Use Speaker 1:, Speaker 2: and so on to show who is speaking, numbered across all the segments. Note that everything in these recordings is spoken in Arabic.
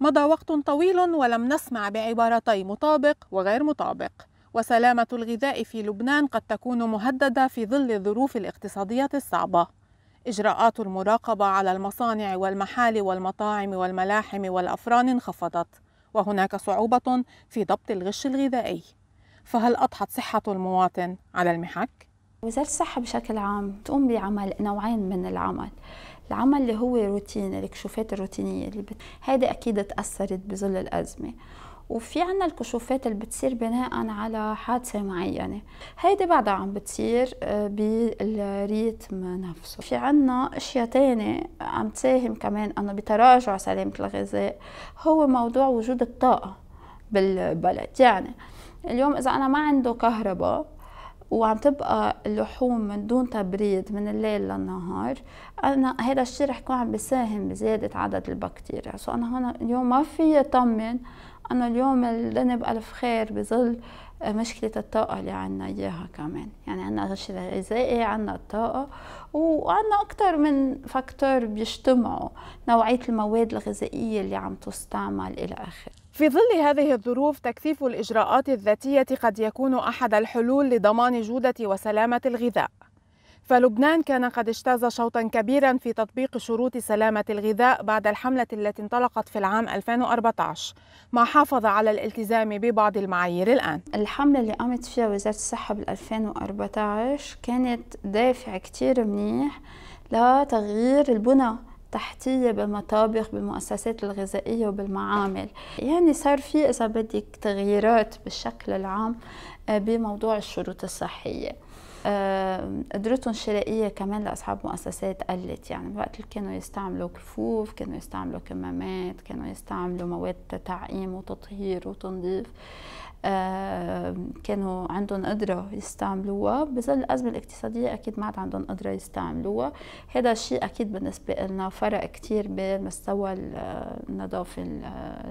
Speaker 1: مضى وقت طويل ولم نسمع بعبارتي مطابق وغير مطابق وسلامة الغذاء في لبنان قد تكون مهددة في ظل الظروف الاقتصادية الصعبة. إجراءات المراقبة على المصانع والمحال والمطاعم والملاحم والأفران انخفضت، وهناك صعوبة في ضبط الغش الغذائي. فهل أضحت صحة المواطن على المحك؟ وزارة الصحة بشكل
Speaker 2: عام تقوم بعمل نوعين من العمل العمل اللي هو روتيني الكشوفات الروتينية اللي بت... هيدي أكيد تأثرت بظل الأزمة وفي عنا الكشوفات اللي بتصير بناء على حادثة معينة هيدي بعدها عم بتصير آه، بالريتم نفسه في عنا اشياء تانية عم تساهم كمان انه بتراجع سلامة الغذاء هو موضوع وجود الطاقة بالبلد يعني اليوم اذا انا ما عنده كهرباء وعم تبقى اللحوم من دون تبريد من الليل للنهار انا هذا الشيء رح يكون عم بيساهم بزياده عدد البكتيريا سو انا هون اليوم ما في اطمن انا اليوم الذنب الف خير بظل آه، مشكلة الطاقة اللي عنا إياها كمان يعني عنا غش غذائي عنا الطاقة وعنا أكتر من فاكتور بيجتمعوا نوعية المواد الغذائية اللي عم تستعمل إلى آخره
Speaker 1: في ظل هذه الظروف تكثيف الإجراءات الذاتية قد يكون أحد الحلول لضمان جودة وسلامة الغذاء فلبنان كان قد اجتاز شوطا كبيرا في تطبيق شروط سلامة الغذاء بعد الحملة التي انطلقت في العام 2014 ما حافظ على الالتزام ببعض المعايير الآن الحملة اللي قامت فيها وزارة الصحة بال 2014 كانت
Speaker 2: دافع كتير منيح لتغيير البنى تحتية بالمطابخ بالمؤسسات الغذائية وبالمعامل يعني صار في إذا بدك تغييرات بالشكل العام آه، بموضوع الشروط الصحية آه، قدرتهم الشرائية كمان لأصحاب مؤسسات قلت يعني وقت كانوا يستعملوا كفوف كانوا يستعملوا كمامات كانوا يستعملوا مواد تعقيم وتطهير وتنظيف كانوا عندهم قدرة يستعملوها بظل الأزمة الاقتصادية أكيد ما عاد عندهم قدرة يستعملوها هذا الشيء أكيد بالنسبة لنا فرق كتير بمستوى
Speaker 1: النظافة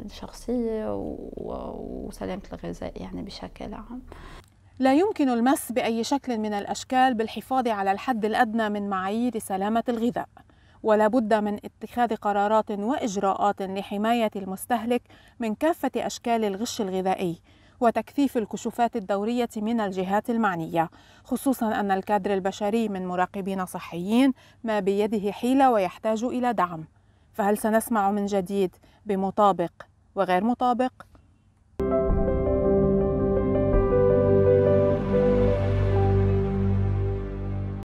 Speaker 1: الشخصية وسلامة الغذاء يعني بشكل عام لا يمكن المس بأي شكل من الأشكال بالحفاظ على الحد الأدنى من معايير سلامة الغذاء ولا بد من اتخاذ قرارات وإجراءات لحماية المستهلك من كافة أشكال الغش الغذائي وتكثيف الكشوفات الدورية من الجهات المعنية خصوصا أن الكادر البشري من مراقبين صحيين ما بيده حيلة ويحتاج إلى دعم فهل سنسمع من جديد بمطابق وغير مطابق